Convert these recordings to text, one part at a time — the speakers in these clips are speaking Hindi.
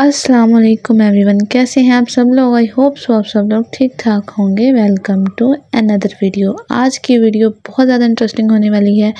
अस्सलाम वालेकुम एवरीवन कैसे हैं आप सब लोग आई होप सो आप सब लोग ठीक ठाक होंगे वेलकम टू अनदर वीडियो आज की वीडियो बहुत ज़्यादा इंटरेस्टिंग होने वाली है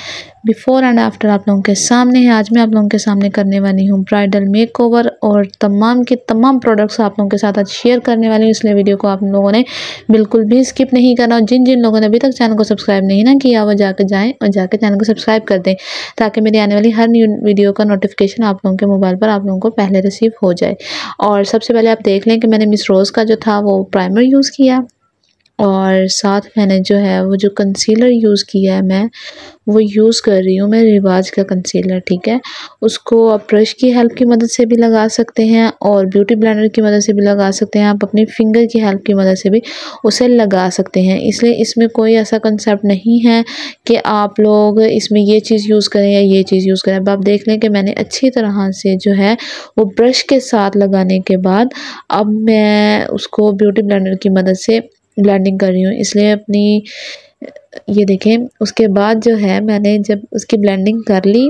बिफ़ोर एंड आफ्टर आप लोगों के सामने है आज मैं आप लोगों के सामने करने वाली हूँ ब्राइडल मेकओवर और तमाम के तमाम प्रोडक्ट्स आप लोगों के साथ आज शेयर करने वाली हूँ इसलिए वीडियो को आप लोगों ने बिल्कुल भी स्किप नहीं करना और जिन जिन लोगों ने अभी तक चैनल को सब्सक्राइब नहीं ना किया वो जाकर जाएँ और जाकर चैनल को सब्सक्राइब कर दें ताकि मेरी आने वाली हर न्यू वीडियो का नोटिफिकेशन आप लोगों के मोबाइल पर आप लोगों को पहले रिसीव हो जाए जाए और सबसे पहले आप देख लें कि मैंने मिस रोज़ का जो था वो प्राइमर यूज़ किया और साथ मैंने जो है वो जो कंसीलर यूज़ किया है मैं वो यूज़ कर रही हूँ मैं रिवाज का कंसीलर ठीक है उसको आप ब्रश की हेल्प की मदद से भी लगा सकते हैं और ब्यूटी ब्लेंडर की मदद से भी लगा सकते हैं आप अपनी फिंगर की हेल्प की मदद से भी उसे लगा सकते हैं इसलिए इसमें कोई ऐसा कंसेप्ट नहीं है कि आप लोग इसमें ये चीज़ यूज़ करें या ये चीज़ यूज़ करें अब आप देख लें कि मैंने अच्छी तरह से जो है वो ब्रश के साथ लगाने के बाद अब मैं उसको ब्यूटी ब्लेंडर की मदद से लर्निंग कर रही हूँ इसलिए अपनी ये देखें उसके बाद जो है मैंने जब उसकी ब्लेंडिंग कर ली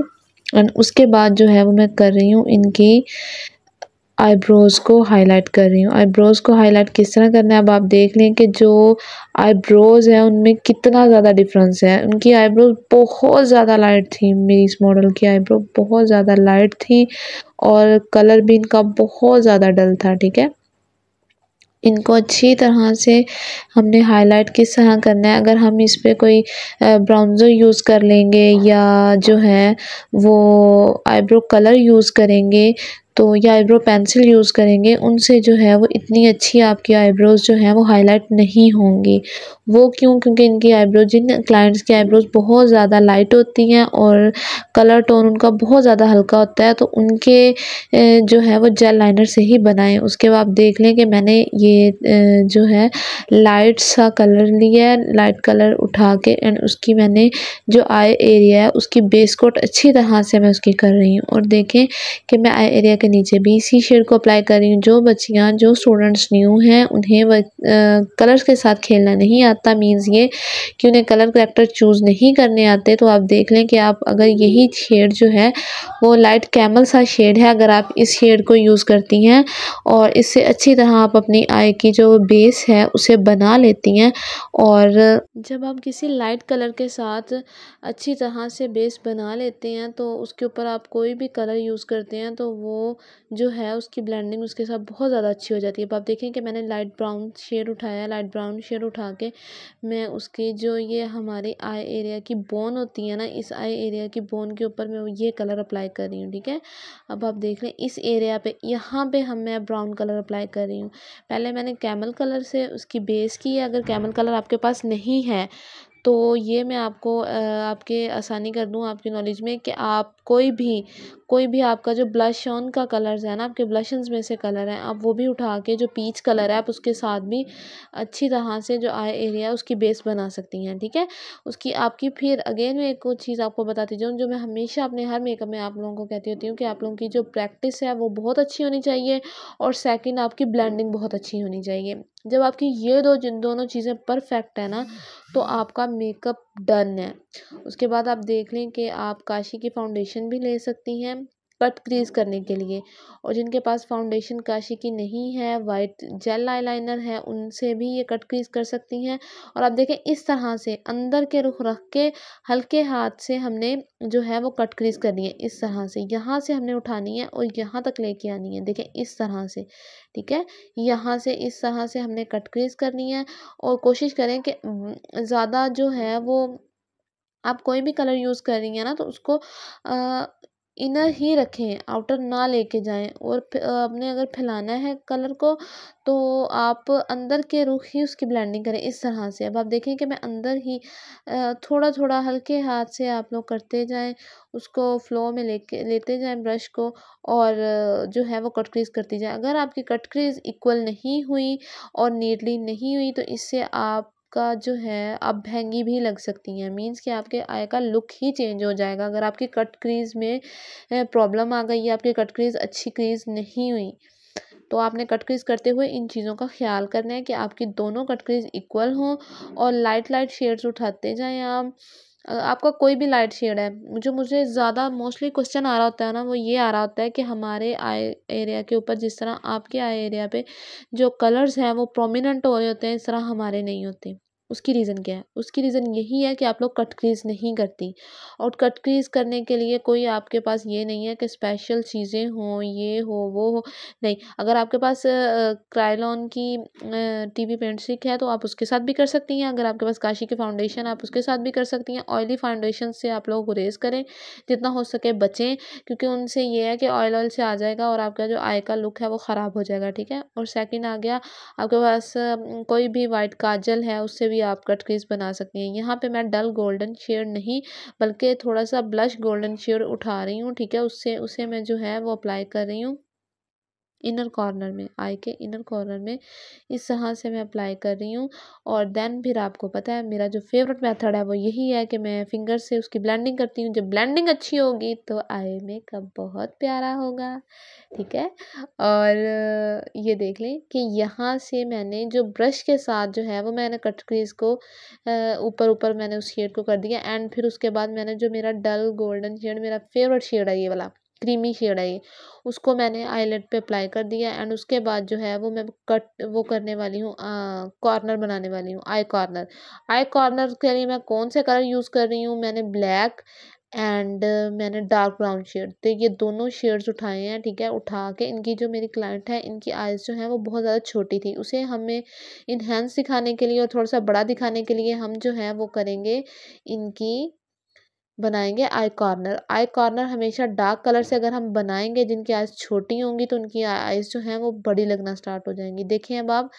एंड उसके बाद जो है वो मैं कर रही हूँ इनकी आईब्रोज़ को हाईलाइट कर रही हूँ आईब्रोज़ को हाईलाइट किस तरह करना है अब आप देख लें कि जो आईब्रोज़ हैं उनमें कितना ज़्यादा डिफरेंस है उनकी आईब्रोज बहुत ज़्यादा लाइट थी मेरी इस मॉडल की आईब्रो बहुत ज़्यादा लाइट थी और कलर भी इनका बहुत ज़्यादा डल था ठीक है इनको अच्छी तरह से हमने हाईलाइट किस तरह करना है अगर हम इस पर कोई ब्राउज़र यूज़ कर लेंगे या जो है वो आईब्रो कलर यूज़ करेंगे तो ये आईब्रो पेंसिल यूज़ करेंगे उनसे जो है वो इतनी अच्छी आपकी आईब्रोज़ जो हैं वो हाईलाइट नहीं होंगी वो क्यों क्योंकि इनकी आईब्रोज जिन क्लाइंट्स की आईब्रोज़ बहुत ज़्यादा लाइट होती हैं और कलर टोन उनका बहुत ज़्यादा हल्का होता है तो उनके जो है वो जेल लाइनर से ही बनाएं उसके बाद देख लें कि मैंने ये जो है लाइट सा कलर लिया है लाइट कलर उठा के एंड उसकी मैंने जो आई एरिया है उसकी बेस कोट अच्छी तरह से मैं उसकी कर रही हूँ और देखें कि मैं आई एरिया के नीचे भी इसी शेड को अप्लाई कर रही हूँ जो बच्चियाँ जो स्टूडेंट्स न्यू हैं उन्हें वह कलर्स के साथ खेलना नहीं आता मीन्स ये कि उन्हें कलर करेक्टर चूज़ नहीं करने आते तो आप देख लें कि आप अगर यही शेड जो है वो लाइट कैमल सा शेड है अगर आप इस शेड को यूज़ करती हैं और इससे अच्छी तरह आप अपनी आई की जो बेस है उसे बना लेती हैं और जब आप किसी लाइट कलर के साथ अच्छी तरह से बेस बना लेते हैं तो उसके ऊपर आप कोई भी कलर यूज़ करते हैं तो वो जो है उसकी ब्लेंडिंग उसके साथ बहुत ज़्यादा अच्छी हो जाती है अब आप देखें कि मैंने लाइट ब्राउन शेड उठाया लाइट ब्राउन शेड उठा के मैं उसकी जो ये हमारे आई एरिया की बोन होती है ना इस आई एरिया की बोन के ऊपर मैं ये कलर अप्लाई कर रही हूँ ठीक है अब आप देख लें इस एरिया पर यहाँ पर हम मैं ब्राउन कलर अप्लाई कर रही हूँ पहले मैंने कैमल कलर से उसकी बेस की है अगर कैमल कलर आपके पास नहीं है तो ये मैं आपको आपके आसानी कर दूँ आपकी नॉलेज में कि आप कोई भी कोई भी आपका जो ब्लश ऑन का कलर्स है ना आपके ब्लशंस में से कलर है आप वो भी उठा के जो पीच कलर है आप उसके साथ भी अच्छी तरह से जो आई एरिया है उसकी बेस बना सकती हैं ठीक है उसकी आपकी फिर अगेन मैं एक चीज़ आपको बताती जाऊँ जो मैं हमेशा अपने हर मेकअप में आप लोगों को कहती होती हूँ कि आप लोगों की जो प्रैक्टिस है वो बहुत अच्छी होनी चाहिए और सेकेंड आपकी ब्लैंडिंग बहुत अच्छी होनी चाहिए जब आपकी ये दो जिन दोनों चीज़ें परफेक्ट है ना तो आपका मेकअप डन है उसके बाद आप देख लें कि आप काशी की फाउंडेशन भी ले सकती हैं कट क्रीज करने के लिए और जिनके पास फाउंडेशन काशी की नहीं है वाइट जेल आईलाइनर है उनसे भी ये कट क्रीज कर सकती हैं और आप देखें इस तरह से अंदर के रुख रख के हल्के हाथ से हमने जो है वो कट क्रीज करनी है इस तरह से यहाँ से हमने उठानी है और यहाँ तक लेके आनी है देखें इस तरह से ठीक है यहाँ से इस तरह से हमने कट क्रीज करनी है और कोशिश करें कि ज़्यादा जो है वो आप कोई भी कलर यूज़ कर रही हैं ना तो उसको इनर ही रखें आउटर ना लेके जाएं और अपने अगर फैलाना है कलर को तो आप अंदर के रुख ही उसकी ब्लेंडिंग करें इस तरह से अब आप देखें कि मैं अंदर ही थोड़ा थोड़ा हल्के हाथ से आप लोग करते जाएं उसको फ्लो में लेके लेते जाएं ब्रश को और जो है वो कट क्रीज करती जाएं अगर आपकी कट क्रीज इक्वल नहीं हुई और नीटली नहीं हुई तो इससे आप आपका जो है भहंगी भी लग सकती हैं मीन्स कि आपके आई का लुक ही चेंज हो जाएगा अगर आपकी कट क्रीज़ में प्रॉब्लम आ गई है आपकी कट क्रीज़ अच्छी क्रीज़ नहीं हुई तो आपने कट क्रीज करते हुए इन चीज़ों का ख्याल करना है कि आपकी दोनों कट क्रीज इक्वल हों और लाइट लाइट शेड्स उठाते जाएं आप आपका कोई भी लाइट शेड है जो मुझे ज़्यादा मोस्टली क्वेश्चन आ रहा होता है ना वो ये आ रहा होता है कि हमारे आई एरिया के ऊपर जिस तरह आपके आई एरिया पे जो कलर्स हैं वो प्रोमिनेंट हो रहे होते हैं इस तरह हमारे नहीं होते उसकी रीज़न क्या है उसकी रीज़न यही है कि आप लोग कट क्रीज़ नहीं करती और कट क्रीज़ करने के लिए कोई आपके पास ये नहीं है कि स्पेशल चीज़ें हों ये हो वो हो नहीं अगर आपके पास क्राइलॉन की टी वी पेंट स्टिक है तो आप उसके साथ भी कर सकती हैं अगर आपके पास काशी की फाउंडेशन आप उसके साथ भी कर सकती हैं ऑयली फाउंडेशन से आप लोग गुरेज करें जितना हो सके बचें क्योंकि उनसे ये है कि ऑयल ऑयल से आ जाएगा और आपका जो आई का लुक है वो ख़राब हो जाएगा ठीक है और सेकेंड आ गया आपके पास कोई भी वाइट काजल है उससे भी आप कट क्रीज बना सकते हैं यहाँ पे मैं डल गोल्डन शेड नहीं बल्कि थोड़ा सा ब्लश गोल्डन शेड उठा रही हूँ ठीक है उससे उसे मैं जो है वो अप्लाई कर रही हूँ इनर कॉर्नर में आई के इनर कॉर्नर में इस तरह से मैं अप्लाई कर रही हूँ और देन फिर आपको पता है मेरा जो फेवरेट मेथड है वो यही है कि मैं फिंगर से उसकी ब्लेंडिंग करती हूँ जब ब्लेंडिंग अच्छी होगी तो आई मेकअप बहुत प्यारा होगा ठीक है और ये देख लें कि यहाँ से मैंने जो ब्रश के साथ जो है वो मैंने कट क्रीज को ऊपर ऊपर मैंने उस शेड को कर दिया एंड फिर उसके बाद मैंने जो मेरा डल गोल्डन शेड मेरा फेवरेट शेड है ये वाला क्रीमी शेड है ये उसको मैंने आईलेट पे अप्लाई कर दिया एंड उसके बाद जो है वो मैं कट वो करने वाली हूँ कॉर्नर बनाने वाली हूँ आई कॉर्नर आई कॉर्नर के लिए मैं कौन से कलर यूज़ कर रही हूँ मैंने ब्लैक एंड मैंने डार्क ब्राउन शेड तो ये दोनों शेड्स उठाए हैं ठीक है उठा के इनकी जो मेरी क्लाइंट है इनकी आइज़ जो है वो बहुत ज़्यादा छोटी थी उसे हमें इन्हेंस दिखाने के लिए और थोड़ा सा बड़ा दिखाने के लिए हम जो है वो करेंगे इनकी बनाएंगे आई कॉर्नर आई कॉर्नर हमेशा डार्क कलर से अगर हम बनाएंगे जिनकी आइज़ छोटी होंगी तो उनकी आइज़ जो हैं वो बड़ी लगना स्टार्ट हो जाएंगी देखें अब आप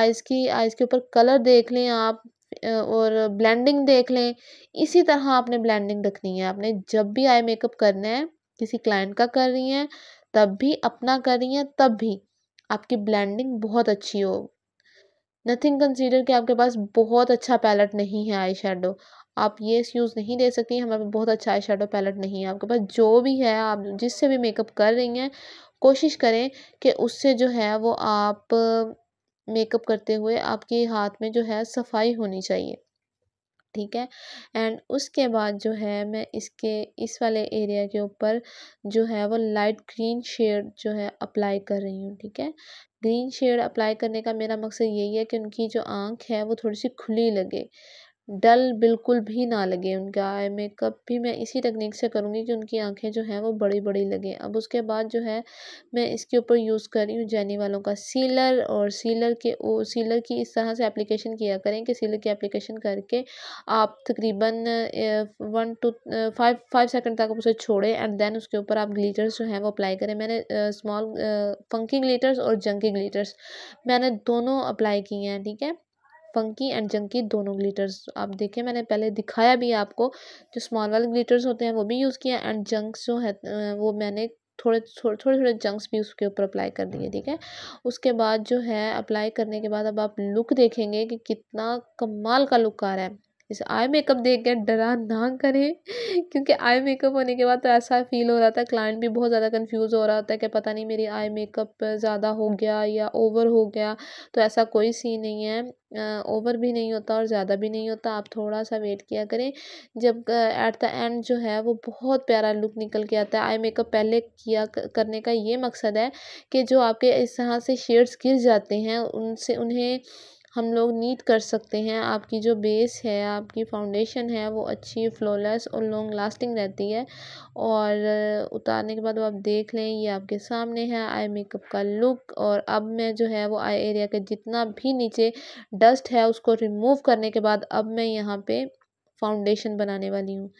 आइज़ की आइज़ के ऊपर कलर देख लें आप और ब्लेंडिंग देख लें इसी तरह आपने ब्लेंडिंग रखनी है आपने जब भी आई मेकअप करना है किसी क्लाइंट का कर रही हैं तब भी अपना कर रही हैं तब भी आपकी ब्लेंडिंग बहुत अच्छी हो नथिंग कंसीडर कि आपके पास बहुत अच्छा पैलेट नहीं है आई शेडो आप ये यूज़ नहीं दे सकती हमारे पास बहुत अच्छा आई शेडो पैलेट नहीं है आपके पास जो भी है आप जिससे भी मेकअप कर रही हैं कोशिश करें कि उससे जो है वो आप मेकअप करते हुए आपके हाथ में जो है सफाई होनी चाहिए ठीक है एंड उसके बाद जो है मैं इसके इस वाले एरिया के ऊपर जो है वो लाइट ग्रीन शेड जो है अप्लाई कर रही हूँ ठीक है ग्रीन शेड अप्लाई करने का मेरा मकसद यही है कि उनकी जो आंख है वो थोड़ी सी खुली लगे डल बिल्कुल भी ना लगे उनका आई मेकअप भी मैं इसी तकनीक से करूँगी कि उनकी आँखें जो हैं वो बड़ी बड़ी लगें अब उसके बाद जो है मैं इसके ऊपर यूज़ कर रही हूँ जैनी वालों का सीलर और सीलर के ओ सीलर की इस तरह से एप्लीकेशन किया करें कि सीलर की एप्लीकेशन करके आप तकरीबन one two five five second तक उसे छोड़ें एंड देन उसके ऊपर आप ग्लीटर्स जो हैं वो अप्लाई करें मैंने स्मॉल फंकी ग्लीटर्स और जंकी ग्लीटर्स मैंने दोनों अप्लाई किए हैं ठीक है फंकी एंड जंकी दोनों ग्लिटर्स आप देखें मैंने पहले दिखाया भी आपको जो स्मॉल वाले ग्लिटर्स होते हैं वो भी यूज़ किया एंड जंक्स जो है वो मैंने थोड़े थोड़े थोड़े थोड़े जंक्स भी उसके ऊपर अप्लाई कर दिए ठीक है उसके बाद जो है अप्लाई करने के बाद अब आप लुक देखेंगे कि कितना कमाल का लुक आ रहा है इस आई मेकअप देख कर डरा ना करें क्योंकि आई मेकअप होने के बाद तो ऐसा फील हो रहा था क्लाइंट भी बहुत ज़्यादा कंफ्यूज हो रहा था कि पता नहीं मेरी आई मेकअप ज़्यादा हो गया या ओवर हो गया तो ऐसा कोई सीन नहीं है ओवर भी नहीं होता और ज़्यादा भी नहीं होता आप थोड़ा सा वेट किया करें जब एट द एंड जो है वो बहुत प्यारा लुक निकल के आता है आई मेकअप पहले किया करने का ये मकसद है कि जो आपके इस तरह से शेड्स गिर जाते हैं उनसे उन्हें हम लोग नीट कर सकते हैं आपकी जो बेस है आपकी फाउंडेशन है वो अच्छी फ्लॉलेस और लॉन्ग लास्टिंग रहती है और उतारने के बाद वो आप देख लें ये आपके सामने है आई मेकअप का लुक और अब मैं जो है वो आई एरिया के जितना भी नीचे डस्ट है उसको रिमूव करने के बाद अब मैं यहाँ पर फाउंडेशन बनाने वाली हूँ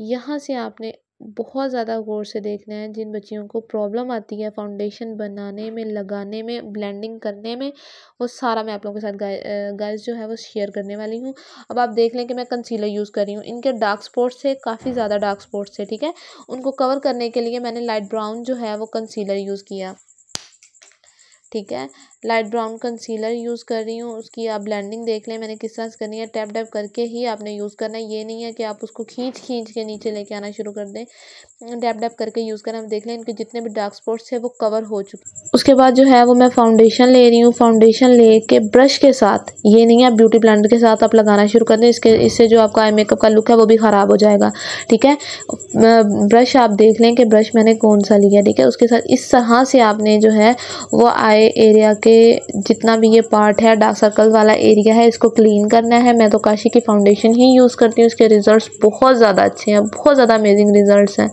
यहाँ से आपने बहुत ज़्यादा गौर से देखना है जिन बच्चियों को प्रॉब्लम आती है फाउंडेशन बनाने में लगाने में ब्लेंडिंग करने में वो सारा मैं आप लोगों के साथ गाइस जो है वो शेयर करने वाली हूँ अब आप देख लें कि मैं कंसीलर यूज़ कर रही हूँ इनके डार्क स्पॉट्स है काफ़ी ज़्यादा डार्क स्पॉट्स है ठीक है उनको कवर करने के लिए मैंने लाइट ब्राउन जो है वो कंसीलर यूज़ किया ठीक है लाइट ब्राउन कंसीलर यूज़ कर रही हूँ उसकी आप ब्लेंडिंग देख लें मैंने किस तरह से करनी है टैप टैप करके ही आपने यूज़ करना है ये नहीं है कि आप उसको खींच खींच के नीचे लेके आना शुरू कर दें टैप टैप करके यूज़ करना आप देख लें इनके जितने भी डार्क स्पॉट्स है वो कवर हो चुके उसके बाद जो है वो मैं फाउंडेशन ले रही हूँ फाउंडेशन ले के ब्रश के साथ ये नहीं है ब्यूटी ब्लेंडर के साथ आप लगाना शुरू कर दें इसके इससे जो आपका आई मेकअप का लुक है वो भी ख़राब हो जाएगा ठीक है ब्रश आप देख लें कि ब्रश मैंने कौन सा लिया ठीक है उसके साथ इस तरह से आपने जो है वो आई एरिया के के जितना भी ये पार्ट है डार्क सर्कल वाला एरिया है इसको क्लीन करना है मैं तो काशी की फाउंडेशन ही यूज़ करती हूँ उसके रिज़ल्ट बहुत ज़्यादा अच्छे हैं बहुत ज़्यादा अमेजिंग रिज़ल्ट हैं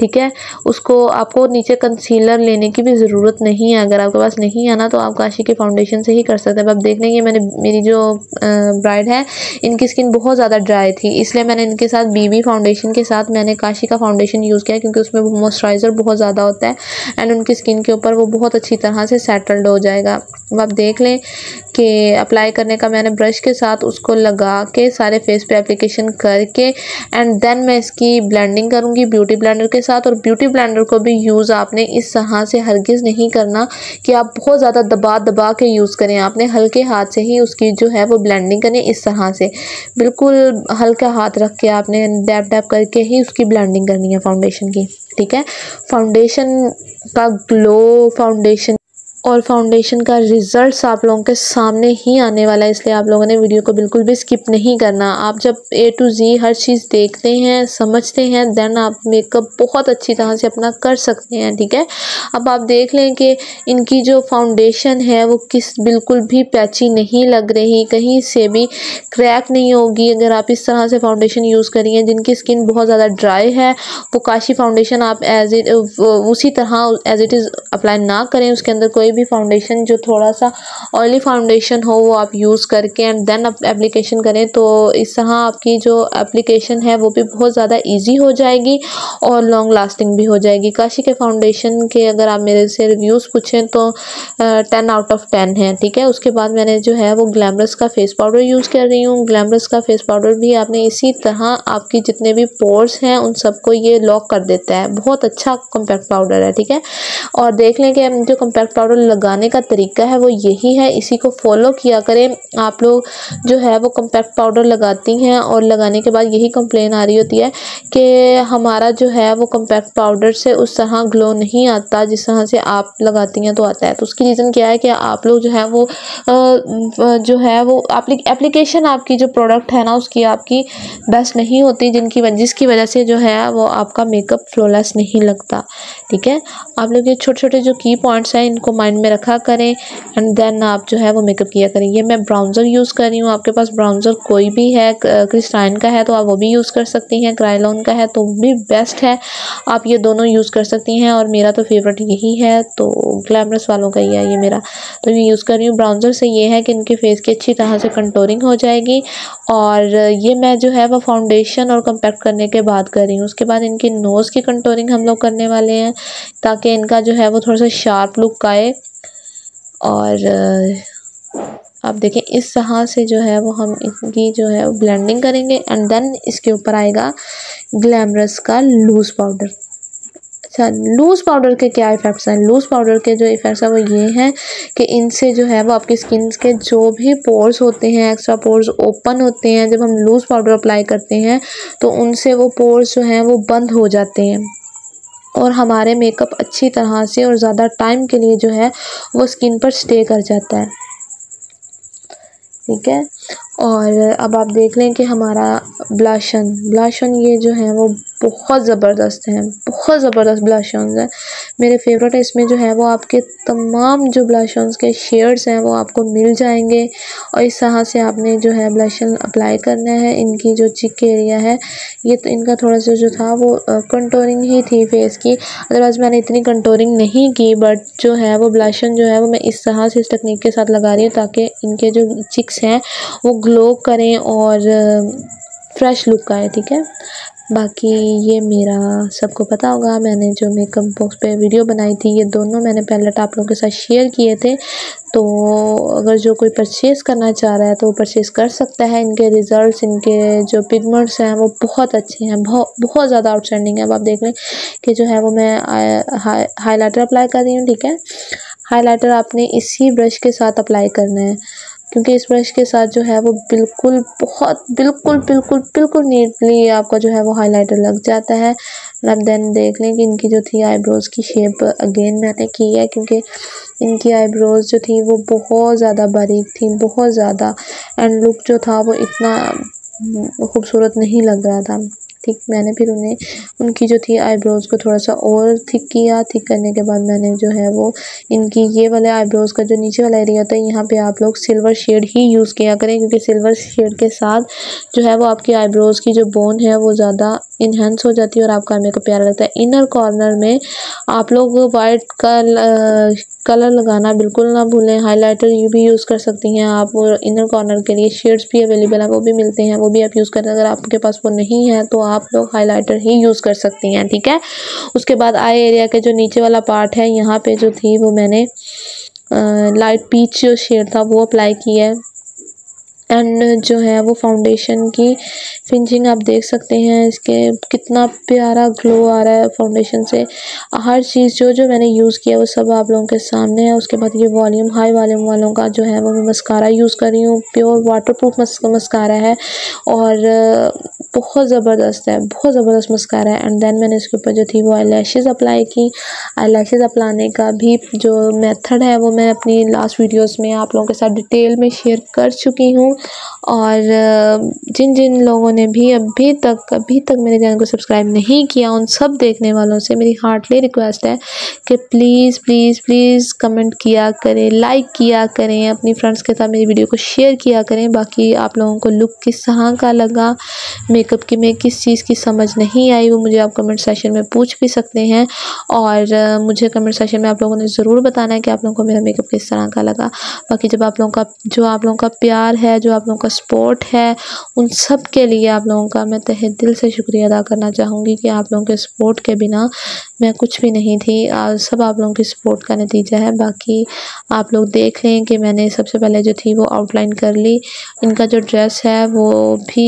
ठीक है उसको आपको नीचे कंसीलर लेने की भी ज़रूरत नहीं है अगर आपके पास नहीं है ना तो आप काशी की फाउंडेशन से ही कर सकते हैं अब आप देख लेंगे मैंने मेरी जो ब्राइड है इनकी स्किन बहुत ज़्यादा ड्राई थी इसलिए मैंने इनके साथ बीबी फाउंडेशन के साथ मैंने काशी का फाउंडेशन यूज़ किया क्योंकि उसमें मॉइस्चराइज़र बहुत ज़्यादा होता है एंड उनकी स्किन के ऊपर वो बहुत अच्छी तरह से सेटल्ड हो जाएगा जाएगा अब आप देख लें कि अप्लाई करने का मैंने ब्रश के साथ उसको लगा के सारे फेस पे एप्लीकेशन करके एंड देन मैं इसकी ब्लेंडिंग करूँगी ब्यूटी ब्लेंडर के साथ और ब्यूटी ब्लेंडर को भी यूज़ आपने इस तरह से हरगिज़ नहीं करना कि आप बहुत ज़्यादा दबा दबा के यूज़ करें आपने हल्के हाथ से ही उसकी जो है वो ब्लैंडिंग करें इस तरह से बिल्कुल हल्का हाथ रख के आपने डैप डैप करके ही उसकी ब्लैंडिंग करनी है फाउंडेशन की ठीक है फाउंडेशन का ग्लो फाउंडेशन और फाउंडेशन का रिज़ल्ट्स आप लोगों के सामने ही आने वाला है इसलिए आप लोगों ने वीडियो को बिल्कुल भी स्किप नहीं करना आप जब ए टू जी हर चीज़ देखते हैं समझते हैं देन आप मेकअप बहुत अच्छी तरह से अपना कर सकते हैं ठीक है अब आप देख लें कि इनकी जो फाउंडेशन है वो किस बिल्कुल भी पैची नहीं लग रही कहीं से भी क्रैक नहीं होगी अगर आप इस तरह से फाउंडेशन यूज़ करिए जिनकी स्किन बहुत ज़्यादा ड्राई है वो काशी फाउंडेशन आप एज इट उसी तरह एज इट इज़ अप्लाई ना करें उसके अंदर कोई कोई भी फाउंडेशन जो थोड़ा सा ऑयली फाउंडेशन हो वो आप यूज़ करके एंड देन आप एप्लीकेशन करें तो इस तरह आपकी जो एप्लीकेशन है वो भी बहुत ज़्यादा ईजी हो जाएगी और लॉन्ग लास्टिंग भी हो जाएगी काशी के फाउंडेशन के अगर आप मेरे से रिव्यूज़ पूछें तो टेन आउट ऑफ टेन है ठीक है उसके बाद मैंने जो है वो ग्लैमरस का फेस पाउडर यूज़ कर रही हूँ ग्लैमरस का फेस पाउडर भी आपने इसी तरह आपकी जितने भी पोर्स हैं उन सबको ये लॉक कर देता है बहुत अच्छा कॉम्पैक्ट पाउडर है ठीक है और देख लें कि जो कॉम्पैक्ट पाउडर लगाने का तरीका है वो यही है इसी को फॉलो किया करें आप लोग जो है वो कम्पैक्ट पाउडर लगाती हैं और लगाने के बाद यही कंप्लेन आ रही होती है कि हमारा जो है वो कम्पैक्ट पाउडर से उस तरह ग्लो नहीं आता जिस तरह से आप लगाती हैं तो आता है तो उसकी रीज़न क्या है कि आप लोग जो है वो जो है वो एप्लीकेशन आपकी जो प्रोडक्ट है ना उसकी आपकी बेस्ट नहीं होती जिनकी जिसकी वजह से जो है वो आपका मेकअप फ्लोलेस नहीं लगता ठीक है आप लोग ये छोटे छोटे जो की पॉइंट्स हैं इनको माइंड माइंड में रखा करें एंड देन आप जो है वो मेकअप किया करें ये मैं ब्राउज़र यूज़ कर रही हूँ आपके पास ब्राउज़र कोई भी है क्रिस्टाइन का है तो आप वो भी यूज़ कर सकती हैं क्राइलॉन का है तो भी बेस्ट है आप ये दोनों यूज़ कर सकती हैं और मेरा तो फेवरेट यही है तो ग्लैमरस वालों का ही है ये मेरा तो ये यूज़ कर रही हूँ ब्राउज़र से ये है कि इनके फेस की अच्छी तरह से कंटोरिंग हो जाएगी और ये मैं जो है वो फाउंडेशन और कंपैक्ट करने के बाद कर रही हूँ उसके बाद इनकी नोज़ की कंटोरिंग हम लोग करने वाले हैं ताकि इनका जो है वो थोड़ा सा शार्प लुक आए और आप देखें इस तरह से जो है वो हम इनकी जो है ब्लेंडिंग करेंगे एंड देन इसके ऊपर आएगा ग्लैमरस का लूज़ पाउडर अच्छा लूज़ पाउडर के क्या इफ़ेक्ट्स हैं लूज़ पाउडर के जो इफ़ेक्ट्स हैं वो ये हैं कि इनसे जो है वो आपकी स्किन के जो भी पोर्स होते हैं एक्स्ट्रा पोर्स ओपन होते हैं जब हम लूज़ पाउडर अप्लाई करते हैं तो उनसे वो पोर्स जो हैं वो बंद हो जाते हैं और हमारे मेकअप अच्छी तरह से और ज़्यादा टाइम के लिए जो है वो स्किन पर स्टे कर जाता है ठीक है और अब आप देख लें कि हमारा ब्लाशन ब्लाशन ये जो है वो बहुत ज़बरदस्त हैं बहुत ज़बरदस्त ब्लाशन्स हैं मेरे फेवरेट है इसमें जो है वो आपके तमाम जो ब्लाशन्स के शेड्स हैं वो आपको मिल जाएंगे और इस तरह से आपने जो है ब्लाशन अप्लाई करना है इनकी जो चिक एरिया है ये तो इनका थोड़ा सा जो था वो कंटोरिंग ही थी फेस की अदरवाइज़ मैंने इतनी कंटोरिंग नहीं की बट जो है वो ब्लाशन जो है वो मैं इस तरह से इस तकनीक के साथ लगा रही हूँ ताकि इनके जो चिक्स हैं वो ग्लो करें और फ्रेश लुक आए ठीक है बाकी ये मेरा सबको पता होगा मैंने जो मेकअप बॉक्स पे वीडियो बनाई थी ये दोनों मैंने पैलेट आप लोगों के साथ शेयर किए थे तो अगर जो कोई परचेज़ करना चाह रहा है तो वो परचेज़ कर सकता है इनके रिज़ल्ट्स इनके जो पिगमेंट्स हैं वो बहुत अच्छे हैं बहुत बहुत ज़्यादा आउटस्टैंडिंग है अब आप देख लें कि जो है वो मैं हाईलाइटर अप्लाई कर रही हूँ ठीक है हाइलाइटर आपने इसी ब्रश के साथ अप्लाई करना है क्योंकि इस ब्रश के साथ जो है वो बिल्कुल बहुत बिल्कुल बिल्कुल बिल्कुल नीटली आपका जो है वो हाइलाइटर लग जाता है एंड देन देख लें कि इनकी जो थी आईब्रोज़ की शेप अगेन मैंने की है क्योंकि इनकी आईब्रोज़ जो थी वो बहुत ज़्यादा बारीक थी बहुत ज़्यादा एंड लुक जो था वो इतना खूबसूरत नहीं लग रहा था थिक मैंने फिर उन्हें उनकी जो थी आईब्रोज़ को थोड़ा सा और थिक किया थिक करने के बाद मैंने जो है वो इनकी ये वाले आईब्रोज़ का जो नीचे वाला एरिया था यहाँ पर आप लोग सिल्वर शेड ही यूज़ किया करें क्योंकि सिल्वर शेड के साथ जो है वो आपकी आईब्रोज़ की जो बोन है वो ज़्यादा इन्हेंस हो जाती है और आपका मेकअप प्यारा रहता है इनर कॉर्नर में आप लोग वाइट का कलर लगाना बिल्कुल ना भूलें हाइलाइटर ये भी यूज़ कर सकती हैं आप इनर कॉर्नर के लिए शेड्स भी अवेलेबल हैं वो भी मिलते हैं वो भी आप यूज़ करें अगर आपके पास वो नहीं है तो आप लोग हाइलाइटर ही यूज़ कर सकती हैं ठीक है उसके बाद आई एरिया के जो नीचे वाला पार्ट है यहाँ पर जो थी वो मैंने लाइट पीच जो शेड था वो अप्लाई किया है एंड uh, जो है वो फाउंडेशन की फिनिशिंग आप देख सकते हैं इसके कितना प्यारा ग्लो आ रहा है फाउंडेशन से हर चीज़ जो जो मैंने यूज़ किया वो सब आप लोगों के सामने है उसके बाद ये वॉल्यूम हाई वॉल्यूम वालों का जो है वो मैं मस्कारा यूज़ कर रही हूँ प्योर वाटर प्रूफ मस्कारा है और uh, बहुत ज़बरदस्त है बहुत ज़बरदस्त मस्कारा है एंड देन मैंने इसके ऊपर जो थी वो आई अप्लाई की आई अप्लाने का भी जो मेथड है वो मैं अपनी लास्ट वीडियोस में आप लोगों के साथ डिटेल में शेयर कर चुकी हूँ और जिन जिन लोगों ने भी अभी तक अभी तक मेरे चैनल को सब्सक्राइब नहीं किया उन सब देखने वालों से मेरी हार्टली रिक्वेस्ट है कि प्लीज़ प्लीज़ प्लीज़ कमेंट किया करें लाइक किया करें अपनी फ्रेंड्स के साथ मेरी वीडियो को शेयर किया करें बाकी आप लोगों को लुक किस तरह का लगा मेकअप की मैं किस चीज़ की समझ नहीं आई वो मुझे आप कमेंट सेशन में पूछ भी सकते हैं और मुझे कमेंट सेशन में आप लोगों ने ज़रूर बताना है कि आप लोगों को मेरा मेकअप किस तरह का लगा बाकी जब आप लोगों का जो आप लोगों का प्यार है जो जो आप लोगों का सपोर्ट है उन सब के लिए आप लोगों का मैं तहे दिल से शुक्रिया अदा करना चाहूँगी कि आप लोगों के सपोर्ट के बिना मैं कुछ भी नहीं थी आज सब आप लोगों की सपोर्ट का नतीजा है बाकी आप लोग देख लें कि मैंने सबसे पहले जो थी वो आउटलाइन कर ली इनका जो ड्रेस है वो भी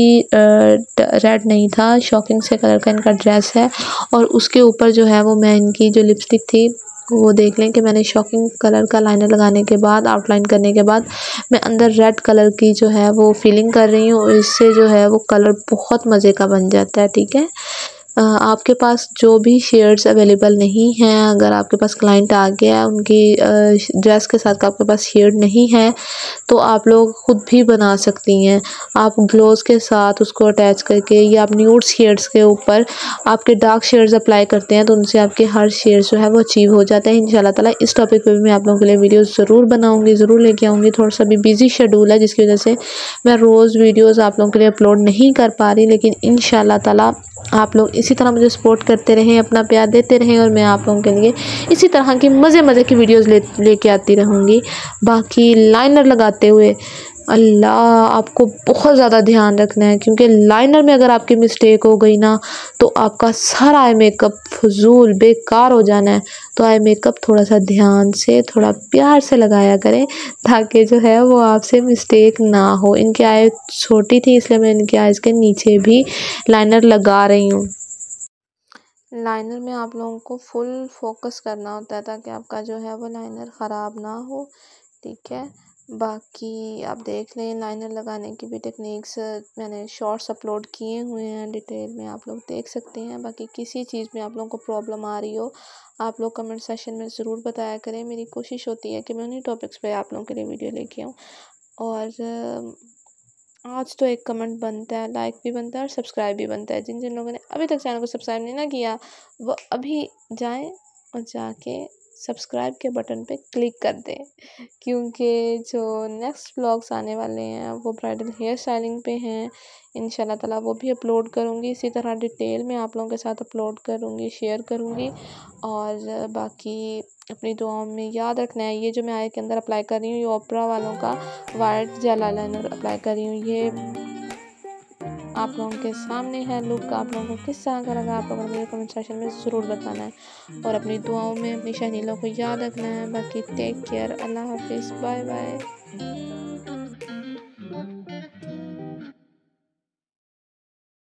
रेड नहीं था शॉकिंग से कलर का इनका ड्रेस है और उसके ऊपर जो है वो मैं इनकी जो लिपस्टिक थी वो देख लें कि मैंने शॉकिंग कलर का लाइनर लगाने के बाद आउटलाइन करने के बाद मैं अंदर रेड कलर की जो है वो फीलिंग कर रही हूँ इससे जो है वो कलर बहुत मज़े का बन जाता है ठीक है आपके पास जो भी शेयर्स अवेलेबल नहीं हैं अगर आपके पास क्लाइंट आ गया है उनकी ड्रेस के साथ का आपके पास शेड नहीं है तो आप लोग ख़ुद भी बना सकती हैं आप ग्लोव के साथ उसको अटैच करके या आप न्यूड शेड्स के ऊपर आपके डार्क शेड्स अप्लाई करते हैं तो उनसे आपके हर शेयर जो है वो अचीव हो जाते हैं इन ताला इस टॉपिक पर भी मैं आप लोगों के लिए वीडियो ज़रूर बनाऊँगी ज़रूर लेके आऊँगी थोड़ा सा भी बिज़ी शेड्यूल है जिसकी वजह से मैं रोज़ वीडियोज़ आप लोगों के लिए अपलोड नहीं कर पा रही लेकिन इन ताला आप लोग इसी तरह मुझे सपोर्ट करते रहें अपना प्यार देते रहें और मैं आप लोगों के लिए इसी तरह की मज़े मज़े की वीडियोज़ ले लेके आती रहूँगी बाकी लाइनर लगाते हुए अल्लाह आपको बहुत ज़्यादा ध्यान रखना है क्योंकि लाइनर में अगर आपकी मिस्टेक हो गई ना तो आपका सारा आई मेकअप फजूल बेकार हो जाना है तो आई मेकअप थोड़ा सा ध्यान से थोड़ा प्यार से लगाया करें ताकि जो है वो आपसे मिस्टेक ना हो इनकी आय छोटी थी इसलिए मैं इनकी आइज़ के नीचे भी लाइनर लगा रही हूँ लाइनर में आप लोगों को फुल फोकस करना होता है ताकि आपका जो है वो लाइनर ख़राब ना हो ठीक है बाकी आप देख लें लाइनर लगाने की भी टेक्निक्स मैंने शॉर्ट्स अपलोड किए हुए हैं डिटेल में आप लोग देख सकते हैं बाकी किसी चीज़ में आप लोगों को प्रॉब्लम आ रही हो आप लोग कमेंट सेशन में ज़रूर बताया करें मेरी कोशिश होती है कि मैं उन्हीं टॉपिक्स पे आप लोगों के लिए वीडियो लेके आऊँ और आज तो एक कमेंट बनता है लाइक भी बनता है और सब्सक्राइब भी बनता है जिन जिन लोगों ने अभी तक चैनल को सब्सक्राइब नहीं ना किया वो अभी जाएँ और जाके सब्सक्राइब के बटन पे क्लिक कर दें क्योंकि जो नेक्स्ट ब्लॉग्स आने वाले हैं वो ब्राइडल हेयर स्टाइलिंग पे हैं इन ताला वो भी अपलोड करूँगी इसी तरह डिटेल में आप लोगों के साथ अपलोड करूँगी शेयर करूँगी और बाकी अपनी दुआओं में याद रखना है ये जो मैं आय के अंदर अप्लाई कर रही हूँ ये ओपरा वालों का वाइट जलालन अप्लाई कर रही हूँ ये आप लोगों के सामने है लुक आप लोगों को किस तरह का लगा आप लोगों ने मेरे कमेंट सेक्शन में ज़रूर बताना है और अपनी दुआओं में अपनी शहनीलों को याद रखना है बाकी टेक केयर अल्लाह हाफिज़ बाय बाय